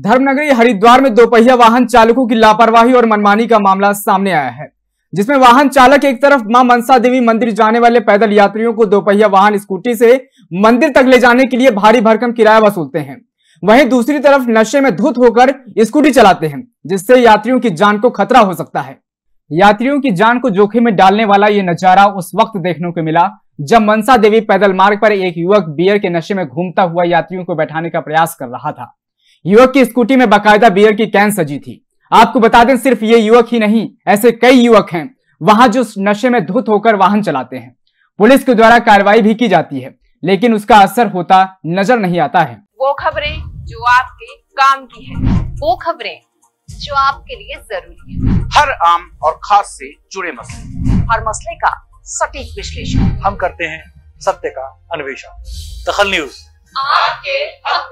धर्मनगरी हरिद्वार में दोपहिया वाहन चालकों की लापरवाही और मनमानी का मामला सामने आया है जिसमें वाहन चालक एक तरफ मां मनसा देवी मंदिर जाने वाले पैदल यात्रियों को दोपहिया वाहन स्कूटी से मंदिर तक ले जाने के लिए भारी भरकम किराया वसूलते हैं वहीं दूसरी तरफ नशे में धुत होकर स्कूटी चलाते हैं जिससे यात्रियों की जान को खतरा हो सकता है यात्रियों की जान को जोखिम में डालने वाला ये नजारा उस वक्त देखने को मिला जब मनसा देवी पैदल मार्ग पर एक युवक बियर के नशे में घूमता हुआ यात्रियों को बैठाने का प्रयास कर रहा था युवक की स्कूटी में बाकायदा बियर की कैन सजी थी आपको बता दें सिर्फ ये युवक ही नहीं ऐसे कई युवक हैं वहां जो नशे में धुत होकर वाहन चलाते हैं पुलिस के द्वारा कार्रवाई भी की जाती है लेकिन उसका असर होता नजर नहीं आता है वो खबरें जो आपके काम की है वो खबरें जो आपके लिए जरूरी है हर आम और खास से जुड़े मसले हर मसले का सटीक विश्लेषण हम करते हैं सत्य का अन्वेषण दखल न्यूज आपके हक